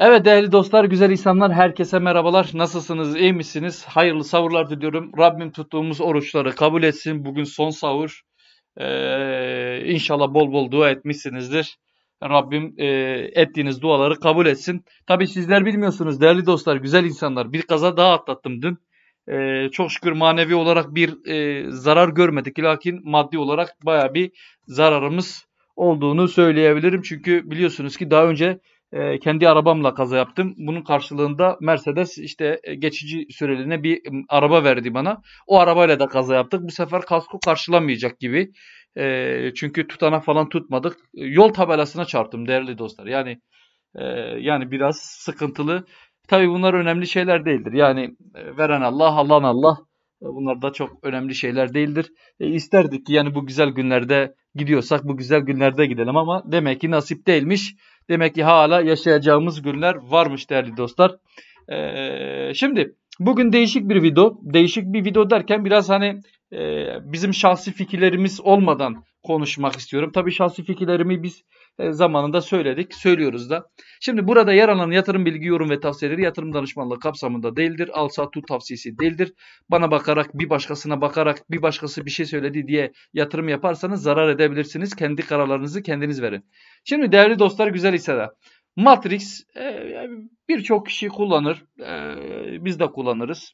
Evet değerli dostlar, güzel insanlar, herkese merhabalar. Nasılsınız, iyi misiniz? Hayırlı savurlar diliyorum. Rabbim tuttuğumuz oruçları kabul etsin. Bugün son savur. Ee, inşallah bol bol dua etmişsinizdir. Rabbim e, ettiğiniz duaları kabul etsin. Tabi sizler bilmiyorsunuz değerli dostlar, güzel insanlar. Bir kaza daha atlattım dün. Ee, çok şükür manevi olarak bir e, zarar görmedik. Lakin maddi olarak baya bir zararımız olduğunu söyleyebilirim. Çünkü biliyorsunuz ki daha önce e, kendi arabamla kaza yaptım. Bunun karşılığında Mercedes işte e, geçici süreliğine bir araba verdi bana. O arabayla da kaza yaptık. Bu sefer kasko karşılanmayacak gibi. E, çünkü tutana falan tutmadık. Ee, yol tabelasına çarptım değerli dostlar. Yani e, yani biraz sıkıntılı. Tabii bunlar önemli şeyler değildir. Yani e, veren Allah, alan Allah. Bunlar da çok önemli şeyler değildir. E, isterdik ki yani bu güzel günlerde gidiyorsak bu güzel günlerde gidelim ama demek ki nasip değilmiş. Demek ki hala yaşayacağımız günler varmış değerli dostlar. Ee, şimdi bugün değişik bir video. Değişik bir video derken biraz hani e, bizim şahsi fikirlerimiz olmadan konuşmak istiyorum. Tabii şahsi fikirlerimi biz e, zamanında söyledik, söylüyoruz da. Şimdi burada yer alan yatırım bilgi, yorum ve tavsiyeleri yatırım danışmanlığı kapsamında değildir. Al sat tut tavsiyesi değildir. Bana bakarak, bir başkasına bakarak, bir başkası bir şey söyledi diye yatırım yaparsanız zarar edebilirsiniz. Kendi kararlarınızı kendiniz verin. Şimdi değerli dostlar güzel hisseder. Matrix e, birçok kişi kullanır. E, biz de kullanırız.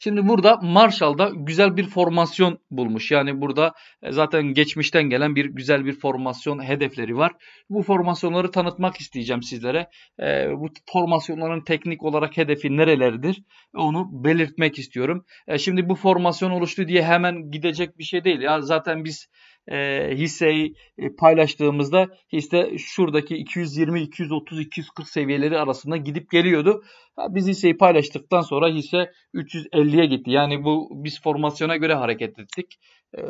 Şimdi burada Marshall da güzel bir formasyon bulmuş. Yani burada e, zaten geçmişten gelen bir güzel bir formasyon hedefleri var. Bu formasyonları tanıtmak isteyeceğim sizlere. E, bu formasyonların teknik olarak hedefi nerelerdir e, onu belirtmek istiyorum. E, şimdi bu formasyon oluştu diye hemen gidecek bir şey değil. Ya zaten biz e, hisseyi e, paylaştığımızda hisse şuradaki 220, 230, 240 seviyeleri arasında gidip geliyordu. Biz hisseyi paylaştıktan sonra hisse 350'ye gitti. Yani bu biz formasyona göre hareket ettik. E,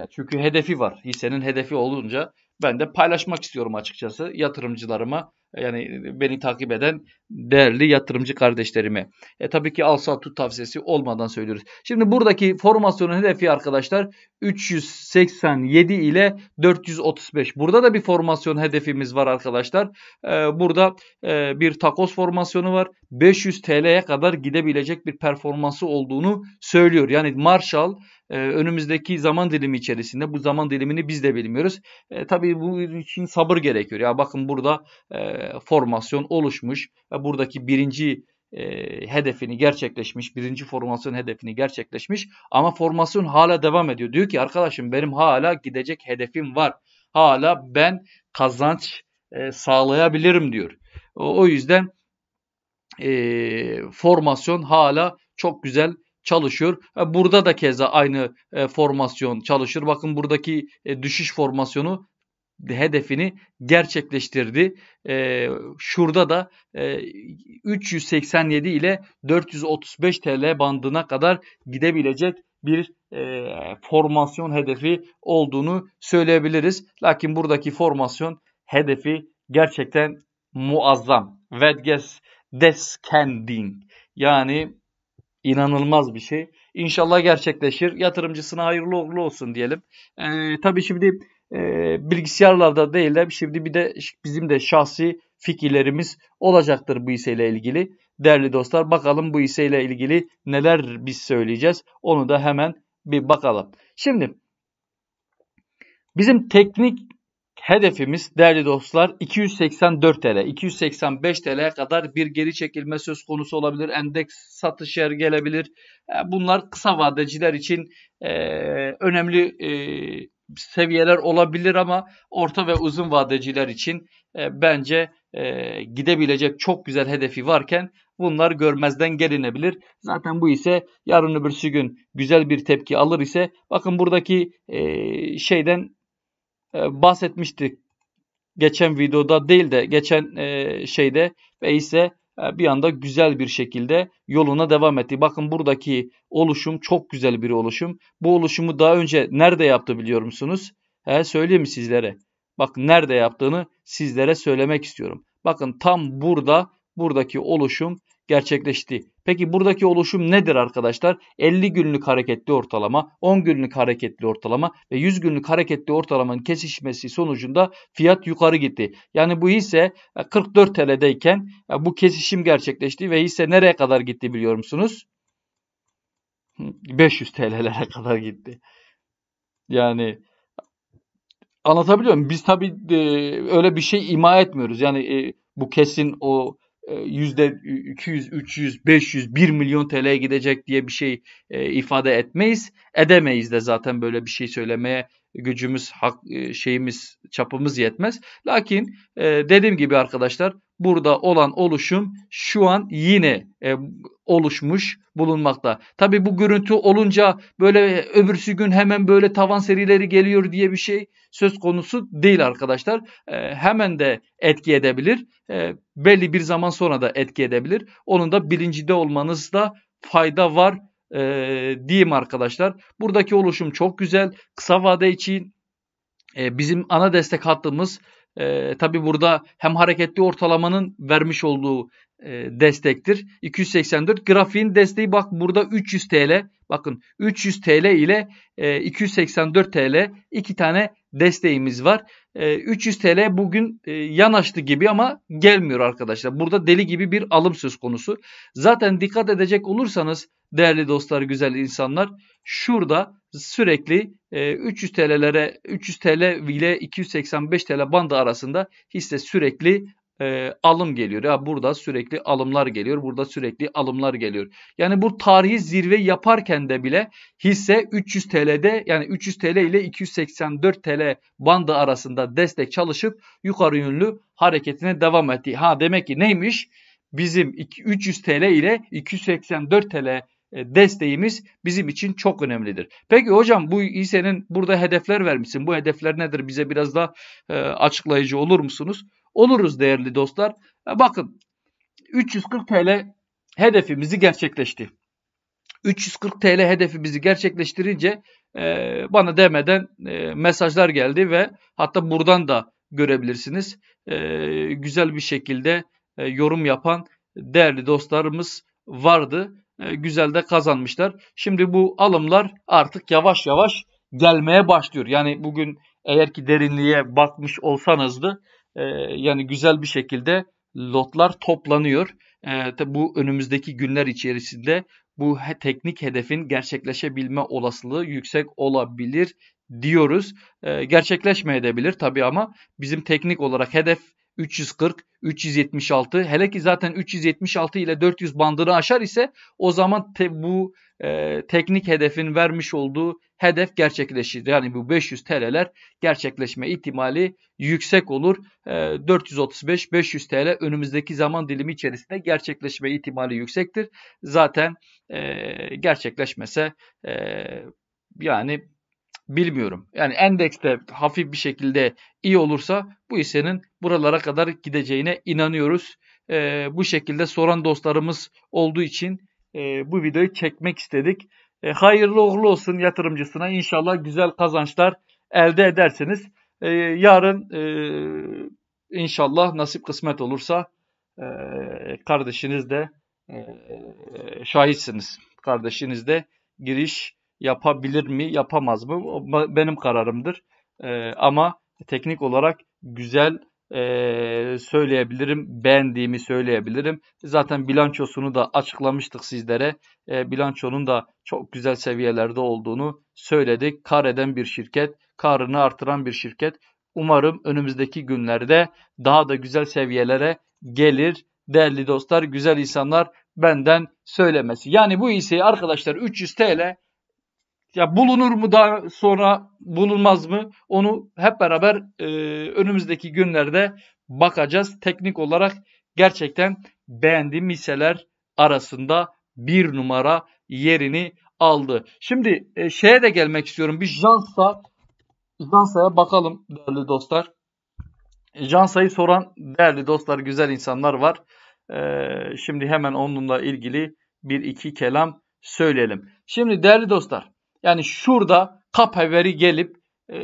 e çünkü hedefi var. Hissenin hedefi olunca ben de paylaşmak istiyorum açıkçası yatırımcılarıma yani e, beni takip eden değerli yatırımcı kardeşlerime. E tabii ki al sat tut tavsiyesi olmadan söylüyoruz. Şimdi buradaki formasyonun hedefi arkadaşlar 387 ile 435. Burada da bir formasyon hedefimiz var arkadaşlar. Ee, burada e, bir takos formasyonu var. 500 TL'ye kadar gidebilecek bir performansı olduğunu söylüyor. Yani Marshall e, önümüzdeki zaman dilimi içerisinde bu zaman dilimini biz de bilmiyoruz. E, tabii bu için sabır gerekiyor. Ya bakın burada e, e, formasyon oluşmuş ve buradaki birinci e, hedefini gerçekleşmiş, birinci formasyon hedefini gerçekleşmiş ama formasyon hala devam ediyor. Diyor ki arkadaşım benim hala gidecek hedefim var. Hala ben kazanç e, sağlayabilirim diyor. O, o yüzden e, formasyon hala çok güzel çalışıyor. E, burada da keza aynı e, formasyon çalışır. Bakın buradaki e, düşüş formasyonu hedefini gerçekleştirdi. E, şurada da e, 387 ile 435 TL bandına kadar gidebilecek bir e, formasyon hedefi olduğunu söyleyebiliriz. Lakin buradaki formasyon hedefi gerçekten muazzam. Vedges descending yani inanılmaz bir şey. İnşallah gerçekleşir. Yatırımcısına hayırlı uğurlu olsun diyelim. Ee, tabii şimdi e, bilgisayarlarda değil de şimdi bir de bizim de şahsi fikirlerimiz olacaktır bu hisseyle ilgili. Değerli dostlar bakalım bu hisseyle ilgili neler biz söyleyeceğiz. Onu da hemen bir bakalım. Şimdi bizim teknik hedefimiz değerli dostlar 284 TL, 285 TL'ye kadar bir geri çekilme söz konusu olabilir. Endeks satış yer gelebilir. E, bunlar kısa vadeciler için e, önemli e, seviyeler olabilir ama orta ve uzun vadeciler için e, bence e, gidebilecek çok güzel hedefi varken bunlar görmezden gelinebilir. Zaten bu ise yarın öbürsü gün güzel bir tepki alır ise bakın buradaki e, şeyden e, bahsetmiştik geçen videoda değil de geçen e, şeyde ve ise ee, bir anda güzel bir şekilde yoluna devam etti. Bakın buradaki oluşum çok güzel bir oluşum. Bu oluşumu daha önce nerede yaptı biliyor musunuz? He, söyleyeyim sizlere. Bak nerede yaptığını sizlere söylemek istiyorum. Bakın tam burada buradaki oluşum gerçekleşti. Peki buradaki oluşum nedir arkadaşlar? 50 günlük hareketli ortalama, 10 günlük hareketli ortalama ve 100 günlük hareketli ortalamanın kesişmesi sonucunda fiyat yukarı gitti. Yani bu hisse 44 e, TL'deyken e, bu kesişim gerçekleşti ve hisse nereye kadar gitti biliyor musunuz? 500 TL'lere kadar gitti. Yani anlatabiliyor muyum? Biz tabii e, öyle bir şey ima etmiyoruz. Yani bu kesin o e, yüzde 200, 300, 500, 1 milyon TL gidecek diye bir şey e, ifade etmeyiz. Edemeyiz de zaten böyle bir şey söylemeye gücümüz, hak, e, şeyimiz, çapımız yetmez. Lakin dediğim gibi arkadaşlar burada olan oluşum şu an yine e, oluşmuş bulunmakta. Tabi bu görüntü olunca böyle öbürsü gün hemen böyle tavan serileri geliyor diye bir şey söz konusu değil arkadaşlar. E, hemen de etki edebilir. E, belli bir zaman sonra da etki edebilir. Onun da bilincide olmanızda fayda var e, diyeyim arkadaşlar. Buradaki oluşum çok güzel. Kısa vade için e, bizim ana destek hattımız e, ee, Tabi burada hem hareketli ortalamanın vermiş olduğu e, destektir. 284 grafiğin desteği bak burada 300 TL. Bakın 300 TL ile e, 284 TL iki tane desteğimiz var. E, 300 TL bugün e, yanaştı gibi ama gelmiyor arkadaşlar. Burada deli gibi bir alım söz konusu. Zaten dikkat edecek olursanız değerli dostlar, güzel insanlar şurada sürekli 300 e, TL'lere 300 TL ile 285 TL bandı arasında hisse sürekli e, alım geliyor. Ya burada sürekli alımlar geliyor. Burada sürekli alımlar geliyor. Yani bu tarihi zirve yaparken de bile hisse 300 TL'de yani 300 TL ile 284 TL bandı arasında destek çalışıp yukarı yönlü hareketine devam etti. Ha demek ki neymiş? Bizim 300 TL ile 284 TL e, desteğimiz bizim için çok önemlidir. Peki hocam bu İSE'nin burada hedefler vermişsin. Bu hedefler nedir? Bize biraz daha e, açıklayıcı olur musunuz? Oluruz değerli dostlar. E, bakın 340 TL hedefimizi gerçekleşti. 340 TL hedefimizi gerçekleştirince bana demeden mesajlar geldi ve hatta buradan da görebilirsiniz. güzel bir şekilde yorum yapan değerli dostlarımız vardı. E, güzel de kazanmışlar. Şimdi bu alımlar artık yavaş yavaş gelmeye başlıyor. Yani bugün eğer ki derinliğe bakmış olsanız da e, yani güzel bir şekilde lotlar toplanıyor. E, bu önümüzdeki günler içerisinde bu teknik hedefin gerçekleşebilme olasılığı yüksek olabilir diyoruz. E, gerçekleşmeye de tabi ama bizim teknik olarak hedef 340, 376 hele ki zaten 376 ile 400 bandını aşar ise o zaman te, bu e, teknik hedefin vermiş olduğu hedef gerçekleşir. Yani bu 500 TL'ler gerçekleşme ihtimali yüksek olur. E, 435-500 TL önümüzdeki zaman dilimi içerisinde gerçekleşme ihtimali yüksektir. Zaten e, gerçekleşmese e, yani bilmiyorum. Yani endekste hafif bir şekilde iyi olursa bu hissenin buralara kadar gideceğine inanıyoruz. E, bu şekilde soran dostlarımız olduğu için e, bu videoyu çekmek istedik. E, hayırlı uğurlu olsun yatırımcısına. İnşallah güzel kazançlar elde edersiniz. E, yarın e, inşallah nasip kısmet olursa e, kardeşiniz de e, e şahitsiniz. Kardeşiniz de giriş yapabilir mi, yapamaz mı? benim kararımdır. E, ama teknik olarak güzel e, söyleyebilirim, beğendiğimi söyleyebilirim. Zaten bilançosunu da açıklamıştık sizlere. E, bilançonun da çok güzel seviyelerde olduğunu söyledik. Kar eden bir şirket, karını artıran bir şirket. Umarım önümüzdeki günlerde daha da güzel seviyelere gelir. Değerli dostlar, güzel insanlar benden söylemesi. Yani bu hisseyi arkadaşlar 300 TL ya bulunur mu daha sonra bulunmaz mı? Onu hep beraber e, önümüzdeki günlerde bakacağız. Teknik olarak gerçekten beğendiğim hisseler arasında bir numara yerini aldı. Şimdi e, şeye de gelmek istiyorum. Bir Jansa Jansa'ya bakalım değerli dostlar. Jansa'yı soran değerli dostlar, güzel insanlar var. Ee, şimdi hemen onunla ilgili bir iki kelam söyleyelim. Şimdi değerli dostlar, yani şurada kap haberi gelip e,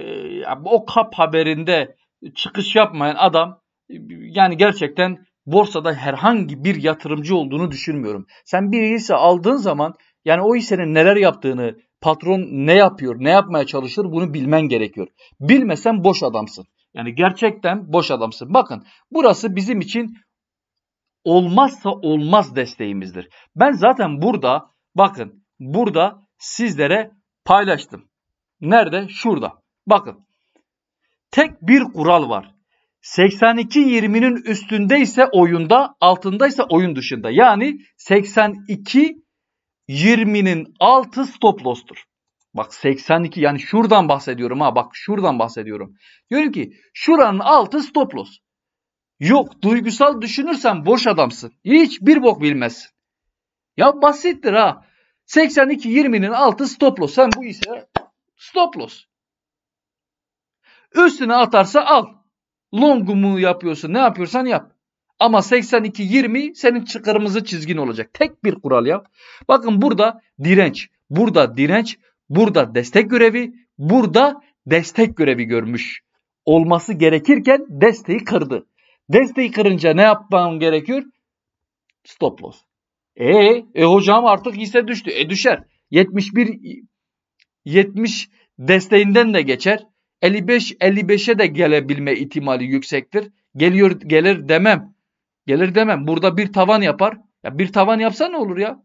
o kap haberinde çıkış yapmayan adam yani gerçekten borsada herhangi bir yatırımcı olduğunu düşünmüyorum. Sen bir hisse aldığın zaman yani o hissenin neler yaptığını, patron ne yapıyor, ne yapmaya çalışır bunu bilmen gerekiyor. Bilmesen boş adamsın. Yani gerçekten boş adamsın. Bakın burası bizim için olmazsa olmaz desteğimizdir. Ben zaten burada bakın burada sizlere paylaştım. Nerede? Şurada. Bakın. Tek bir kural var. 82-20'nin üstünde ise oyunda, altında ise oyun dışında. Yani 82-20'nin altı stop loss'tur. Bak 82 yani şuradan bahsediyorum ha bak şuradan bahsediyorum. Diyorum ki şuranın altı stop loss. Yok duygusal düşünürsen boş adamsın. Hiç bir bok bilmezsin. Ya basittir ha. 82.20'nin altı stop loss. Sen bu ise stop loss. Üstüne atarsa al. Longu yapıyorsun ne yapıyorsan yap. Ama 82-20 senin kırmızı çizgin olacak. Tek bir kural yap. Bakın burada direnç, burada direnç, burada destek görevi, burada destek görevi görmüş. Olması gerekirken desteği kırdı. Desteği kırınca ne yapmam gerekiyor? Stop loss. E, e hocam artık hisse düştü. E düşer. 71 70 desteğinden de geçer. 55 55'e de gelebilme ihtimali yüksektir. Geliyor gelir demem. Gelir demem. Burada bir tavan yapar. Ya bir tavan yapsa ne olur ya?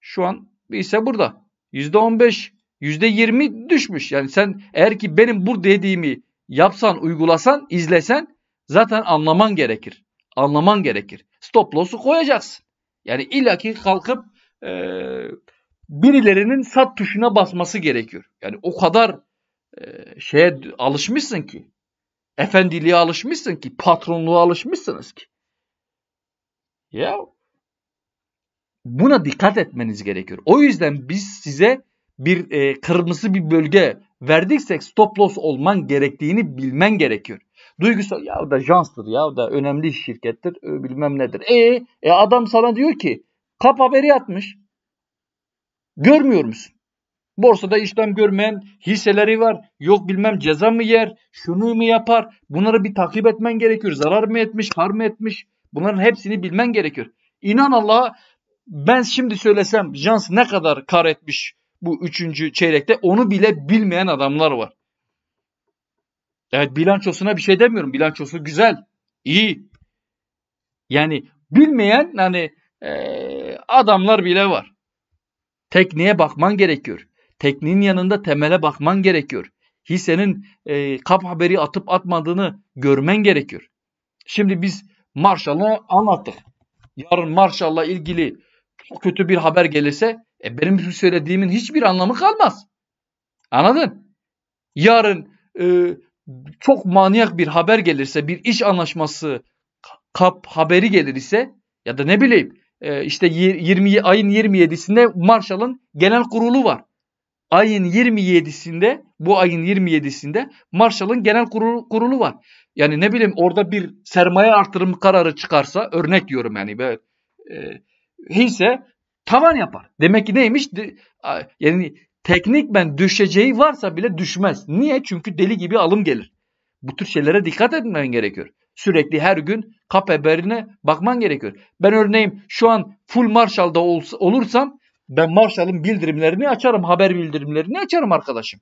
Şu an ise burada. %15, %20 düşmüş. Yani sen eğer ki benim bu dediğimi yapsan, uygulasan, izlesen zaten anlaman gerekir. Anlaman gerekir stop loss'u koyacaksın. Yani illaki kalkıp e, birilerinin sat tuşuna basması gerekiyor. Yani o kadar e, şeye alışmışsın ki, efendiliğe alışmışsın ki, patronluğa alışmışsınız ki. Ya buna dikkat etmeniz gerekiyor. O yüzden biz size bir e, kırmızı bir bölge verdiksek stop loss olman gerektiğini bilmen gerekiyor. Duygusal ya da janstır ya da önemli şirkettir e, bilmem nedir. E, e adam sana diyor ki kap haberi atmış Görmüyor musun? Borsada işlem görmeyen hisseleri var. Yok bilmem ceza mı yer, şunu mu yapar? Bunları bir takip etmen gerekiyor. Zarar mı etmiş, kar mı etmiş? Bunların hepsini bilmen gerekiyor. İnan Allah'a ben şimdi söylesem Jans ne kadar kar etmiş bu üçüncü çeyrekte onu bile bilmeyen adamlar var. Evet bilançosuna bir şey demiyorum. Bilançosu güzel, iyi. Yani bilmeyen hani e, adamlar bile var. Tekniğe bakman gerekiyor. Tekniğin yanında temele bakman gerekiyor. Hissenin e, kap haberi atıp atmadığını görmen gerekiyor. Şimdi biz Marshall'ı anlattık. Yarın Marshall'la ilgili çok kötü bir haber gelirse e, benim söylediğimin hiçbir anlamı kalmaz. Anladın? Yarın e, çok manyak bir haber gelirse bir iş anlaşması kap haberi gelir ise ya da ne bileyim e, işte 20 ayın 27'sinde Marshall'ın genel kurulu var. Ayın 27'sinde bu ayın 27'sinde Marshall'ın genel kurulu, kurulu var. Yani ne bileyim orada bir sermaye artırım kararı çıkarsa örnek diyorum yani böyle e, hisse tavan yapar. Demek ki neymiş? Yani teknik ben düşeceği varsa bile düşmez. Niye? Çünkü deli gibi alım gelir. Bu tür şeylere dikkat etmen gerekiyor. Sürekli her gün kap haberine bakman gerekiyor. Ben örneğin şu an full Marshall'da olursam ben Marshall'ın bildirimlerini açarım, haber bildirimlerini açarım arkadaşım.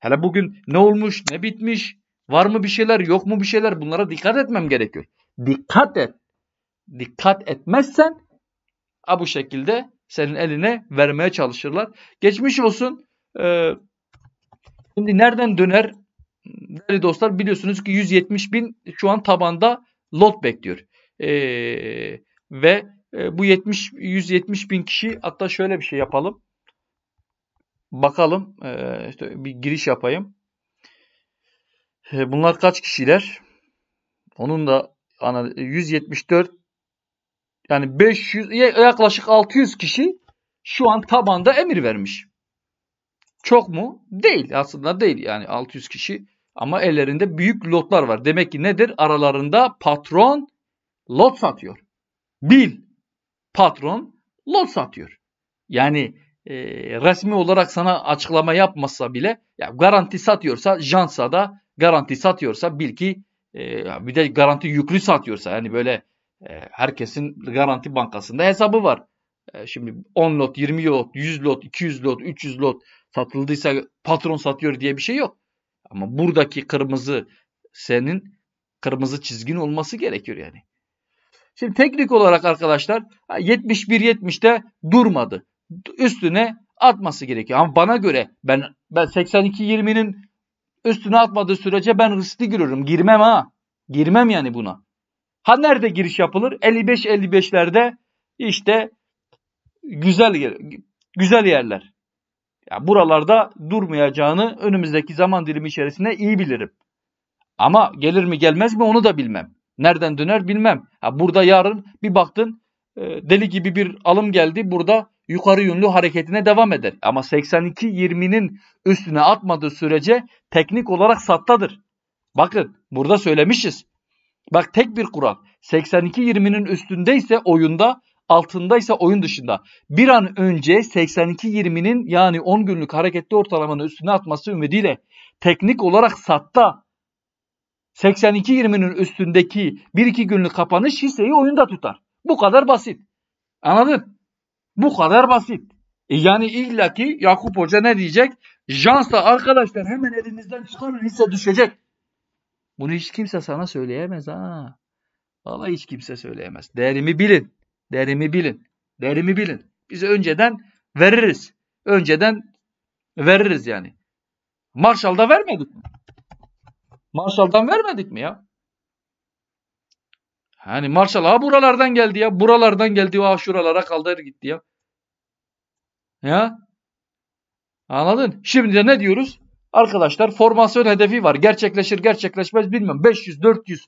Hele bugün ne olmuş, ne bitmiş, var mı bir şeyler, yok mu bir şeyler bunlara dikkat etmem gerekiyor. Dikkat et. Dikkat etmezsen a bu şekilde senin eline vermeye çalışırlar. Geçmiş olsun. E, şimdi nereden döner? Değerli dostlar biliyorsunuz ki 170 bin şu an tabanda lot bekliyor. E, ve e, bu 70 170 bin kişi hatta şöyle bir şey yapalım. Bakalım e, işte bir giriş yapayım. E, bunlar kaç kişiler? Onun da 174 yani 500 yaklaşık 600 kişi şu an tabanda emir vermiş. Çok mu? Değil aslında değil yani 600 kişi ama ellerinde büyük lotlar var. Demek ki nedir? Aralarında patron lot satıyor. Bil patron lot satıyor. Yani e, resmi olarak sana açıklama yapmasa bile ya garanti satıyorsa Jansa da garanti satıyorsa bil ki e, bir de garanti yüklü satıyorsa yani böyle ee, herkesin garanti bankasında hesabı var. Ee, şimdi 10 lot, 20 lot, 100 lot, 200 lot, 300 lot satıldıysa patron satıyor diye bir şey yok. Ama buradaki kırmızı senin kırmızı çizgin olması gerekiyor yani. Şimdi teknik olarak arkadaşlar 71 70te durmadı. Üstüne atması gerekiyor. Ama bana göre ben ben 82-20'nin üstüne atmadığı sürece ben riskli giriyorum. Girmem ha. Girmem yani buna. Ha nerede giriş yapılır? 55-55'lerde işte güzel güzel yerler. Ya buralarda durmayacağını önümüzdeki zaman dilimi içerisinde iyi bilirim. Ama gelir mi gelmez mi onu da bilmem. Nereden döner bilmem. Ha burada yarın bir baktın e, deli gibi bir alım geldi. Burada yukarı yönlü hareketine devam eder. Ama 82-20'nin üstüne atmadığı sürece teknik olarak sattadır. Bakın burada söylemişiz. Bak tek bir kural. 82-20'nin üstündeyse oyunda, altındaysa oyun dışında. Bir an önce 82-20'nin yani 10 günlük hareketli ortalamanın üstüne atması ümidiyle teknik olarak satta 82-20'nin üstündeki 1-2 günlük kapanış hisseyi oyunda tutar. Bu kadar basit. Anladın? Bu kadar basit. E yani illaki Yakup Hoca ne diyecek? Jansa arkadaşlar hemen elinizden çıkarın hisse düşecek. Bunu hiç kimse sana söyleyemez ha. Valla hiç kimse söyleyemez. Değerimi bilin. Değerimi bilin. Değerimi bilin. Biz önceden veririz. Önceden veririz yani. Marshall'da vermedik mi? Marshall'dan vermedik mi ya? Hani Marshall ha buralardan geldi ya. Buralardan geldi ha şuralara kaldır gitti ya. Ya. Anladın? Şimdi de ne diyoruz? Arkadaşlar formasyon hedefi var. Gerçekleşir gerçekleşmez bilmem. 500-400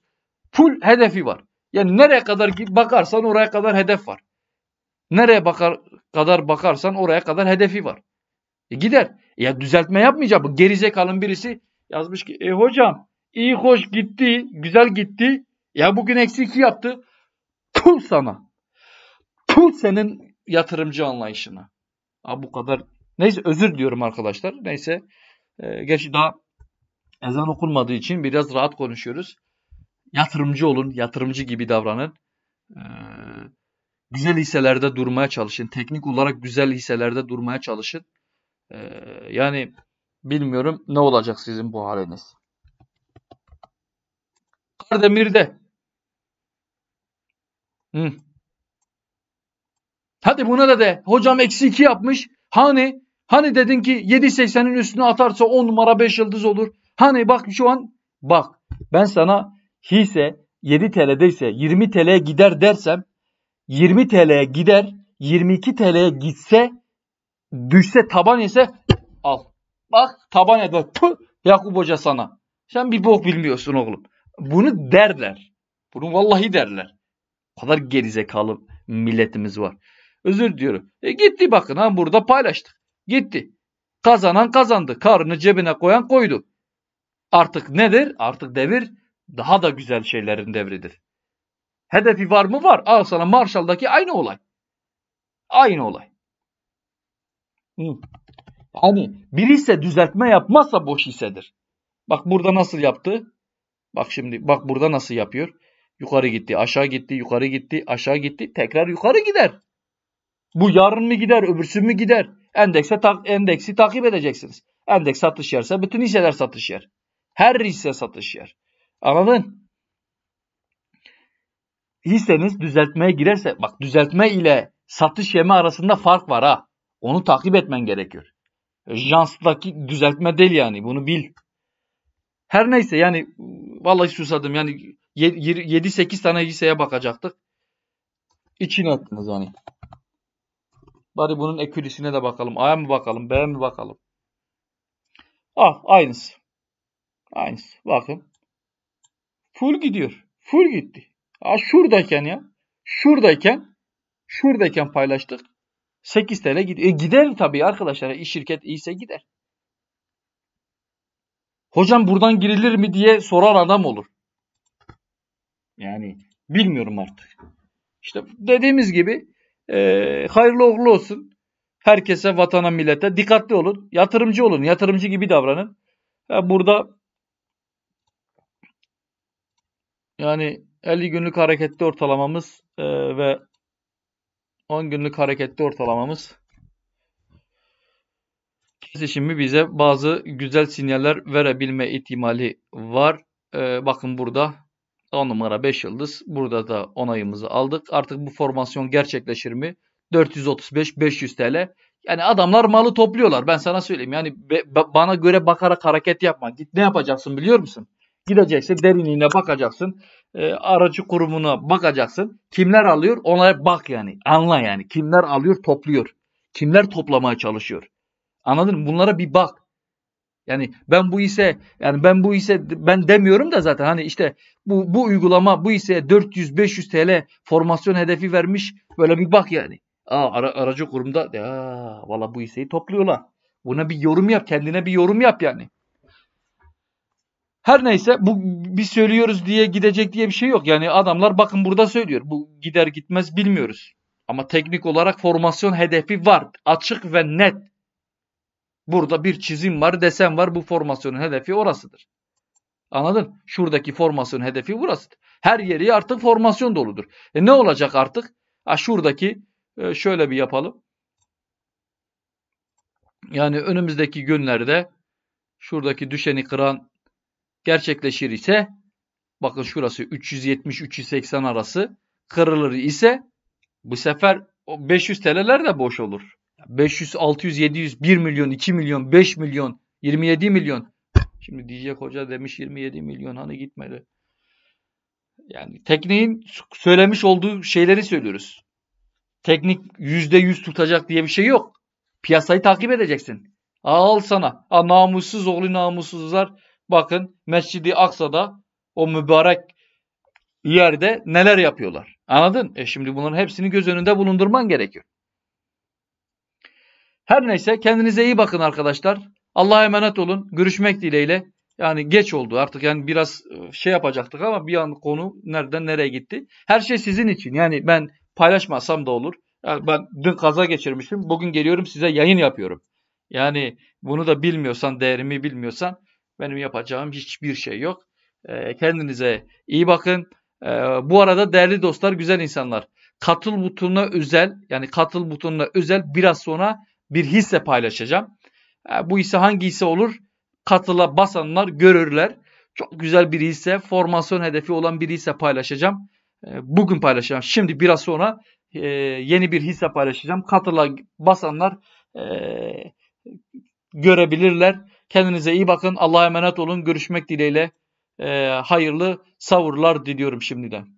pul hedefi var. Yani nereye kadar bakarsan oraya kadar hedef var. Nereye bakar kadar bakarsan oraya kadar hedefi var. E gider. E ya düzeltme yapmayacak bu. Gerizekalın birisi yazmış ki e hocam iyi hoş gitti, güzel gitti. Ya bugün eksi iki yaptı. Pul sana. Pul senin yatırımcı anlayışına. Ha bu kadar. Neyse özür diyorum arkadaşlar. Neyse. E, gerçi daha ezan okunmadığı için biraz rahat konuşuyoruz. Yatırımcı olun, yatırımcı gibi davranın. E, güzel hisselerde durmaya çalışın. Teknik olarak güzel hisselerde durmaya çalışın. E, yani bilmiyorum ne olacak sizin bu haliniz. Kardemir'de. Hı. Hadi buna da de. Hocam eksi iki yapmış. Hani Hani dedin ki 7.80'in üstüne atarsa 10 numara 5 yıldız olur. Hani bak şu an bak ben sana hisse 7 TL'deyse 20 TL'ye gider dersem 20 TL'ye gider 22 TL'ye gitse düşse taban ise al. Bak taban eder. Yakup Hoca sana. Sen bir bok bilmiyorsun oğlum. Bunu derler. Bunu vallahi derler. O kadar gerizekalı milletimiz var. Özür diyorum. E gitti bakın ha burada paylaştık. Gitti. Kazanan kazandı. Karını cebine koyan koydu. Artık nedir? Artık devir daha da güzel şeylerin devridir. Hedefi var mı? Var. Al sana Marshall'daki aynı olay. Aynı olay. Hı. Hani bir düzeltme yapmazsa boş hissedir. Bak burada nasıl yaptı? Bak şimdi bak burada nasıl yapıyor? Yukarı gitti, aşağı gitti, yukarı gitti, aşağı gitti. Tekrar yukarı gider. Bu yarın mı gider, öbürsü mü gider? Endekse tak, endeksi takip edeceksiniz. Endeks satış yerse bütün hisseler satış yer. Her hisse satış yer. Anladın? Hisseniz düzeltmeye girerse bak düzeltme ile satış yeme arasında fark var ha. Onu takip etmen gerekiyor. E, Janstaki düzeltme değil yani bunu bil. Her neyse yani vallahi susadım yani 7-8 tane hisseye bakacaktık. İçine attınız hani. Bari bunun ekülisine de bakalım. A'ya mı bakalım? B'ye mi bakalım? Ah aynısı. Aynısı. Bakın. Full gidiyor. Full gitti. Aa, şuradayken ya. Şuradayken şuradayken paylaştık. 8 TL gidiyor. E, gider tabii arkadaşlar. İş şirket iyiyse gider. Hocam buradan girilir mi diye soran adam olur. Yani bilmiyorum artık. İşte dediğimiz gibi e, hayırlı uğurlu olsun. Herkese, vatana, millete dikkatli olun. Yatırımcı olun. Yatırımcı gibi davranın. Yani burada yani 50 günlük hareketli ortalamamız e, ve 10 günlük hareketli ortalamamız kesişimi bize bazı güzel sinyaller verebilme ihtimali var. Ee, bakın burada 10 numara 5 yıldız. Burada da onayımızı aldık. Artık bu formasyon gerçekleşir mi? 435-500 TL. Yani adamlar malı topluyorlar. Ben sana söyleyeyim. Yani be, be, bana göre bakarak hareket yapma. Git ne yapacaksın biliyor musun? Gideceksin derinliğine bakacaksın. E, aracı kurumuna bakacaksın. Kimler alıyor? Ona bak yani. Anla yani. Kimler alıyor topluyor. Kimler toplamaya çalışıyor. Anladın mı? Bunlara bir bak. Yani ben bu ise yani ben bu ise ben demiyorum da zaten hani işte bu bu uygulama bu ise 400-500 TL formasyon hedefi vermiş böyle bir bak yani. Aa ara, aracı kurumda ya valla bu hisseyi topluyorlar. Buna bir yorum yap kendine bir yorum yap yani. Her neyse bu biz söylüyoruz diye gidecek diye bir şey yok. Yani adamlar bakın burada söylüyor. Bu gider gitmez bilmiyoruz. Ama teknik olarak formasyon hedefi var. Açık ve net. Burada bir çizim var, desen var. Bu formasyonun hedefi orasıdır. Anladın? Şuradaki formasyonun hedefi burasıdır. Her yeri artık formasyon doludur. E ne olacak artık? Ha şuradaki e, şöyle bir yapalım. Yani önümüzdeki günlerde şuradaki düşeni kıran gerçekleşir ise bakın şurası 370-380 arası kırılır ise bu sefer 500 TL'ler de boş olur. 500, 600, 700, 1 milyon, 2 milyon, 5 milyon, 27 milyon. Şimdi DJ hoca demiş 27 milyon hani gitmedi. Yani tekniğin söylemiş olduğu şeyleri söylüyoruz. Teknik %100 tutacak diye bir şey yok. Piyasayı takip edeceksin. Al sana. A, namussuz oğlu namussuzlar. Bakın Mescidi Aksa'da o mübarek yerde neler yapıyorlar. Anladın? E şimdi bunların hepsini göz önünde bulundurman gerekiyor. Her neyse kendinize iyi bakın arkadaşlar. Allah'a emanet olun. Görüşmek dileğiyle. Yani geç oldu artık yani biraz e, şey yapacaktık ama bir an konu nereden nereye gitti. Her şey sizin için yani ben paylaşmasam da olur. Yani ben dün kaza geçirmişim. bugün geliyorum size yayın yapıyorum. Yani bunu da bilmiyorsan değerimi bilmiyorsan benim yapacağım hiçbir şey yok. E, kendinize iyi bakın. E, bu arada değerli dostlar güzel insanlar katıl butonuna özel yani katıl butonuna özel biraz sonra bir hisse paylaşacağım. E, bu ise hangi hisse olur? Katıla basanlar görürler. Çok güzel bir hisse, formasyon hedefi olan bir hisse paylaşacağım. E, bugün paylaşacağım. Şimdi biraz sonra e, yeni bir hisse paylaşacağım. Katıla basanlar görebilirler. Kendinize iyi bakın. Allah'a emanet olun. Görüşmek dileğiyle. Hayırlı savurlar diliyorum şimdiden.